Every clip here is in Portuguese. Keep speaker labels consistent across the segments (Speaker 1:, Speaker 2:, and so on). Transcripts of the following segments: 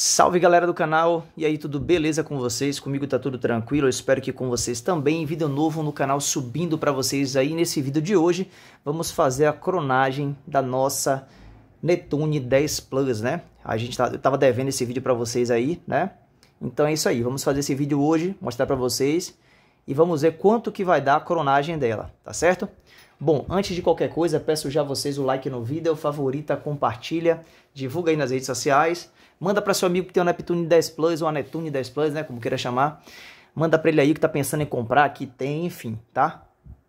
Speaker 1: Salve galera do canal, e aí tudo beleza com vocês? Comigo tá tudo tranquilo, eu espero que com vocês também. Vídeo novo no canal subindo para vocês aí. Nesse vídeo de hoje vamos fazer a cronagem da nossa Netune 10 Plus, né? A gente tá, eu tava devendo esse vídeo para vocês aí, né? Então é isso aí, vamos fazer esse vídeo hoje, mostrar para vocês e vamos ver quanto que vai dar a cronagem dela, tá certo? Bom, antes de qualquer coisa, peço já vocês o like no vídeo, favorita, compartilha, divulga aí nas redes sociais, manda para seu amigo que tem um Neptune 10 Plus ou a Netune 10 Plus, né, como queira chamar. Manda para ele aí que tá pensando em comprar, que tem, enfim, tá?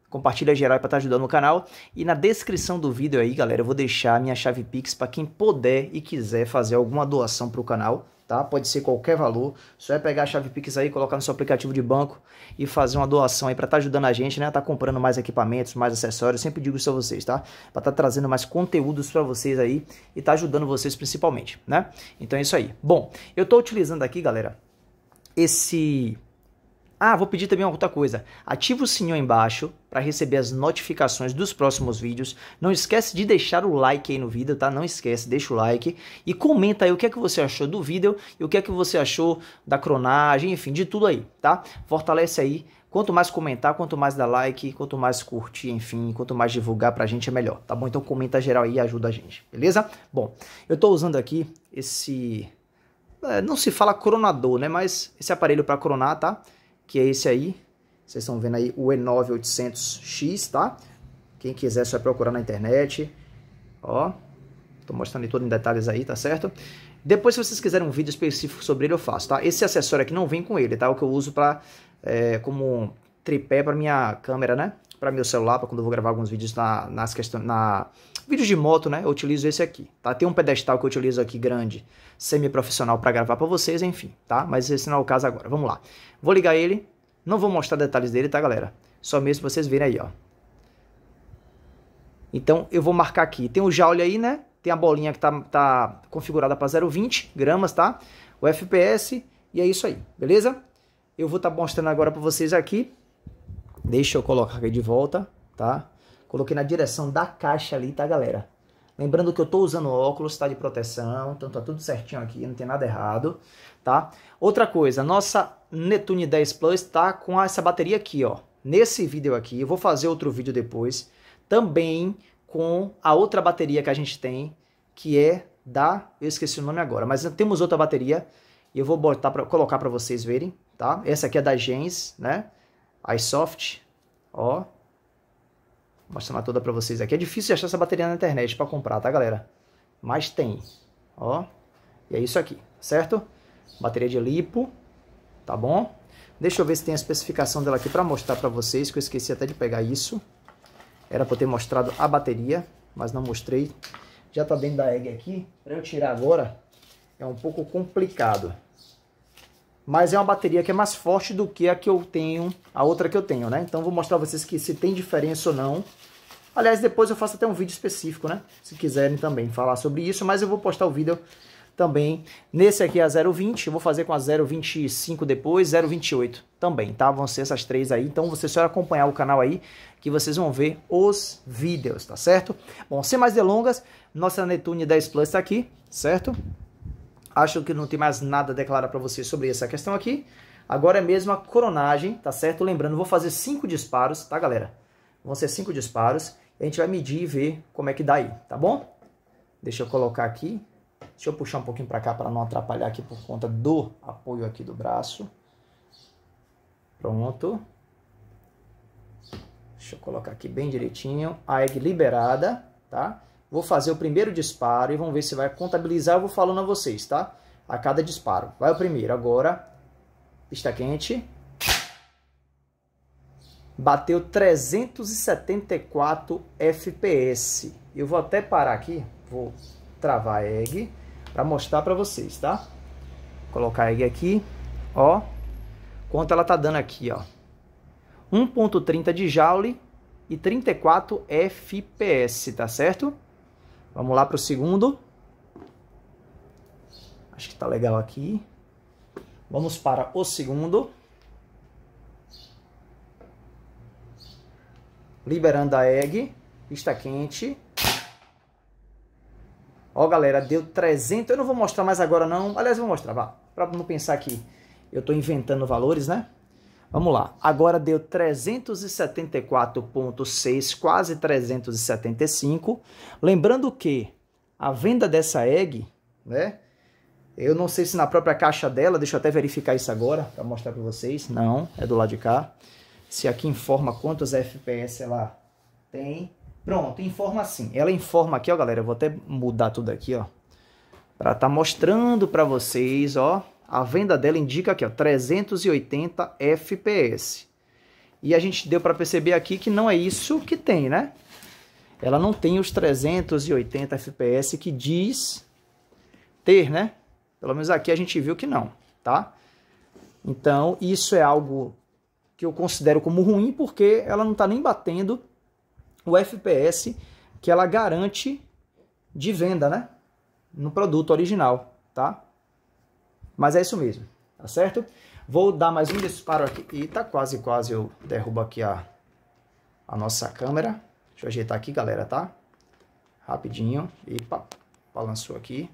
Speaker 1: Compartilha geral para estar tá ajudando o canal. E na descrição do vídeo aí, galera, eu vou deixar minha chave Pix para quem puder e quiser fazer alguma doação para o canal tá? Pode ser qualquer valor. Só é pegar a chave Pix aí, colocar no seu aplicativo de banco e fazer uma doação aí para estar tá ajudando a gente, né? Tá comprando mais equipamentos, mais acessórios. sempre digo isso a vocês, tá? Para estar tá trazendo mais conteúdos para vocês aí e tá ajudando vocês principalmente, né? Então é isso aí. Bom, eu tô utilizando aqui, galera, esse ah, vou pedir também outra coisa. Ativa o sininho aí embaixo para receber as notificações dos próximos vídeos. Não esquece de deixar o like aí no vídeo, tá? Não esquece, deixa o like e comenta aí o que é que você achou do vídeo e o que é que você achou da cronagem, enfim, de tudo aí, tá? Fortalece aí. Quanto mais comentar, quanto mais dar like, quanto mais curtir, enfim, quanto mais divulgar pra gente é melhor, tá bom? Então comenta geral aí e ajuda a gente, beleza? Bom, eu tô usando aqui esse é, não se fala cronador, né? Mas esse aparelho para cronar, tá? que é esse aí. Vocês estão vendo aí o E9800X, tá? Quem quiser, só procurar na internet. Ó, tô mostrando tudo em detalhes aí, tá certo? Depois, se vocês quiserem um vídeo específico sobre ele, eu faço, tá? Esse acessório aqui não vem com ele, tá? É o que eu uso pra, é, como tripé para minha câmera, né? Para meu celular, para quando eu vou gravar alguns vídeos na, nas questões, na, Vídeos de moto, né? Eu utilizo esse aqui, tá? Tem um pedestal que eu utilizo aqui grande, semi-profissional para gravar para vocês, enfim, tá? Mas esse não é o caso agora. Vamos lá. Vou ligar ele. Não vou mostrar detalhes dele, tá, galera? Só mesmo vocês verem aí, ó. Então, eu vou marcar aqui. Tem o Joule aí, né? Tem a bolinha que tá, tá configurada para 0,20 gramas, tá? O FPS e é isso aí, beleza? Eu vou estar tá mostrando agora para vocês aqui. Deixa eu colocar aqui de volta, tá? Coloquei na direção da caixa ali, tá, galera? Lembrando que eu tô usando óculos, tá, de proteção, então tá tudo certinho aqui, não tem nada errado, tá? Outra coisa, nossa Netune 10 Plus tá com essa bateria aqui, ó. Nesse vídeo aqui, eu vou fazer outro vídeo depois, também com a outra bateria que a gente tem, que é da... Eu esqueci o nome agora, mas temos outra bateria e eu vou botar pra, colocar para vocês verem, tá? Essa aqui é da Gens, né? iSoft, ó, mostrando toda para vocês aqui. É difícil achar essa bateria na internet para comprar, tá, galera? Mas tem. Ó. E é isso aqui, certo? Bateria de lipo, tá bom? Deixa eu ver se tem a especificação dela aqui para mostrar para vocês, que eu esqueci até de pegar isso. Era eu ter mostrado a bateria, mas não mostrei. Já tá dentro da egg aqui. Para eu tirar agora é um pouco complicado mas é uma bateria que é mais forte do que a que eu tenho, a outra que eu tenho, né? Então vou mostrar pra vocês que se tem diferença ou não. Aliás, depois eu faço até um vídeo específico, né? Se quiserem também falar sobre isso, mas eu vou postar o vídeo também. Nesse aqui a 0,20, eu vou fazer com a 0,25 depois, 0,28 também, tá? Vão ser essas três aí, então vocês só acompanhar o canal aí que vocês vão ver os vídeos, tá certo? Bom, sem mais delongas, nossa Netune 10 Plus tá aqui, certo? acham que não tem mais nada a declarar para vocês sobre essa questão aqui. Agora é mesmo a coronagem, tá certo? Lembrando, vou fazer cinco disparos, tá, galera? Vão ser cinco disparos. a gente vai medir e ver como é que dá aí, tá bom? Deixa eu colocar aqui. Deixa eu puxar um pouquinho para cá para não atrapalhar aqui por conta do apoio aqui do braço. Pronto. Deixa eu colocar aqui bem direitinho. A egg liberada, tá? Vou fazer o primeiro disparo e vamos ver se vai contabilizar. Eu vou falando a vocês, tá? A cada disparo. Vai o primeiro agora. Pista quente. Bateu 374 FPS. Eu vou até parar aqui. Vou travar a egg para mostrar para vocês, tá? Colocar a egg aqui. Ó. Quanto ela tá dando aqui, ó. 1.30 de Joule e 34 FPS, tá certo? Vamos lá para o segundo. Acho que tá legal aqui. Vamos para o segundo. Liberando a egg. Está quente. Ó, galera, deu 300. Eu não vou mostrar mais agora, não. Aliás, eu vou mostrar, vá. Para não pensar que eu tô inventando valores, né? Vamos lá, agora deu 374,6, quase 375. Lembrando que a venda dessa egg, né? Eu não sei se na própria caixa dela, deixa eu até verificar isso agora para mostrar para vocês. Não, é do lado de cá. Se aqui informa quantos FPS ela tem. Pronto, informa assim. Ela informa aqui, ó, galera. Eu vou até mudar tudo aqui, ó. Para tá mostrando para vocês, ó a venda dela indica aqui, ó, 380 FPS. E a gente deu para perceber aqui que não é isso que tem, né? Ela não tem os 380 FPS que diz ter, né? Pelo menos aqui a gente viu que não, tá? Então, isso é algo que eu considero como ruim, porque ela não está nem batendo o FPS que ela garante de venda, né? No produto original, tá? Mas é isso mesmo, tá certo? Vou dar mais um disparo aqui. Eita, quase, quase eu derrubo aqui a, a nossa câmera. Deixa eu ajeitar aqui, galera, tá? Rapidinho. Epa, balançou aqui.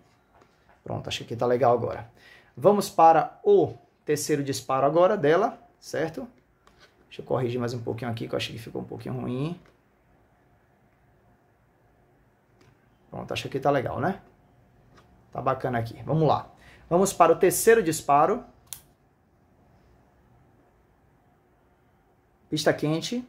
Speaker 1: Pronto, acho que tá legal agora. Vamos para o terceiro disparo agora dela, certo? Deixa eu corrigir mais um pouquinho aqui, que eu achei que ficou um pouquinho ruim. Pronto, acho que tá legal, né? Tá bacana aqui. Vamos lá. Vamos para o terceiro disparo. Pista quente.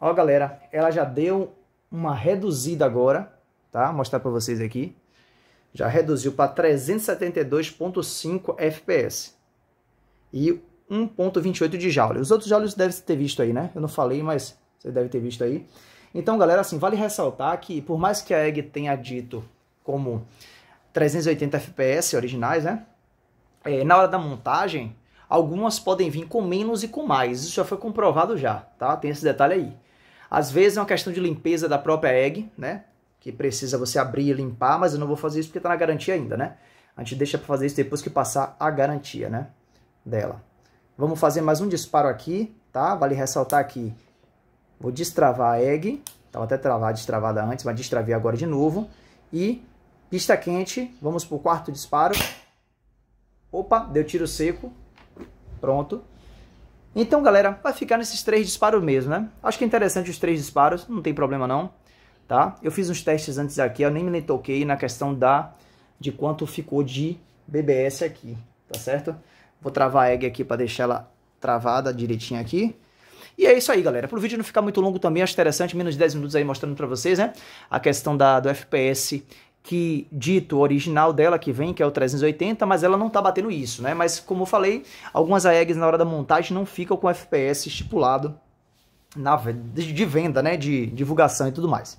Speaker 1: Ó, galera, ela já deu uma reduzida agora, tá? Vou mostrar para vocês aqui. Já reduziu para 372.5 FPS e 1.28 de joule. Os outros joules devem ter visto aí, né? Eu não falei, mas você deve ter visto aí. Então, galera, assim, vale ressaltar que por mais que a EG tenha dito como 380 FPS originais, né? É, na hora da montagem, algumas podem vir com menos e com mais. Isso já foi comprovado já, tá? Tem esse detalhe aí. Às vezes é uma questão de limpeza da própria egg, né? Que precisa você abrir e limpar, mas eu não vou fazer isso porque está na garantia ainda, né? A gente deixa para fazer isso depois que passar a garantia, né? Dela. Vamos fazer mais um disparo aqui, tá? Vale ressaltar aqui. Vou destravar a egg. Tava até travada, destravada antes, mas destravei agora de novo. E Pista quente, vamos para o quarto disparo. Opa, deu tiro seco. Pronto. Então, galera, vai ficar nesses três disparos mesmo, né? Acho que é interessante os três disparos, não tem problema não, tá? Eu fiz uns testes antes aqui, eu nem me toquei na questão da de quanto ficou de BBS aqui, tá certo? Vou travar a egg aqui para deixar ela travada direitinho aqui. E é isso aí, galera. Para o vídeo não ficar muito longo também, acho interessante, menos de 10 minutos aí mostrando para vocês, né? A questão da, do FPS que dito original dela que vem, que é o 380, mas ela não tá batendo isso, né? Mas como eu falei, algumas AEGs na hora da montagem não ficam com FPS estipulado na de venda, né, de divulgação e tudo mais.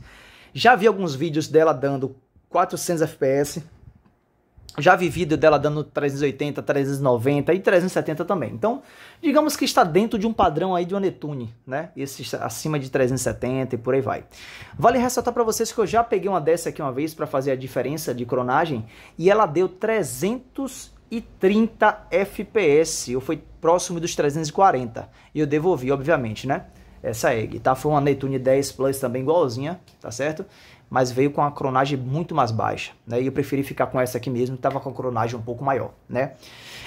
Speaker 1: Já vi alguns vídeos dela dando 400 FPS, já vivido dela dando 380, 390 e 370 também. Então, digamos que está dentro de um padrão aí de uma Netune, né? Esse acima de 370 e por aí vai. Vale ressaltar para vocês que eu já peguei uma dessa aqui uma vez para fazer a diferença de cronagem e ela deu 330 FPS, Eu fui próximo dos 340. E eu devolvi, obviamente, né? Essa egg, tá? Foi uma Netune 10 Plus também igualzinha, tá certo? mas veio com a cronagem muito mais baixa, né? E eu preferi ficar com essa aqui mesmo, tava com a cronagem um pouco maior, né?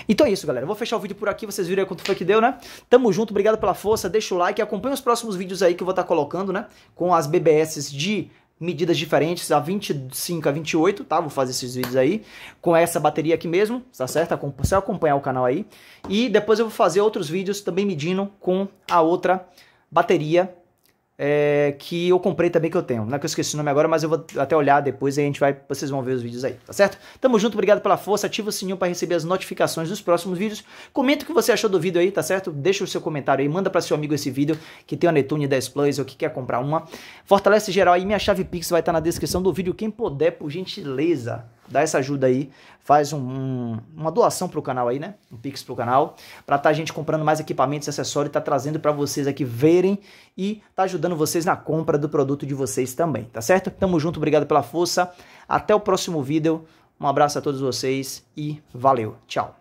Speaker 1: Então é isso, galera. Eu vou fechar o vídeo por aqui, vocês viram quanto foi que deu, né? Tamo junto, obrigado pela força, deixa o like, acompanha os próximos vídeos aí que eu vou estar tá colocando, né? Com as BBS de medidas diferentes, a 25 a 28, tá? Vou fazer esses vídeos aí com essa bateria aqui mesmo, tá certo? Você acompanhar o canal aí. E depois eu vou fazer outros vídeos também medindo com a outra bateria é, que eu comprei também que eu tenho. Não é que eu esqueci o nome agora, mas eu vou até olhar depois e a gente vai, vocês vão ver os vídeos aí, tá certo? Tamo junto, obrigado pela força, ativa o sininho para receber as notificações dos próximos vídeos. Comenta o que você achou do vídeo aí, tá certo? Deixa o seu comentário aí, manda para seu amigo esse vídeo que tem a Netune 10 Plus ou que quer comprar uma. Fortalece geral aí, minha chave Pix vai estar tá na descrição do vídeo, quem puder, por gentileza dá essa ajuda aí, faz um, um, uma doação pro canal aí, né? Um pix pro canal, para tá a gente comprando mais equipamentos e acessórios, tá trazendo para vocês aqui verem e tá ajudando vocês na compra do produto de vocês também, tá certo? Tamo junto, obrigado pela força. Até o próximo vídeo. Um abraço a todos vocês e valeu. Tchau.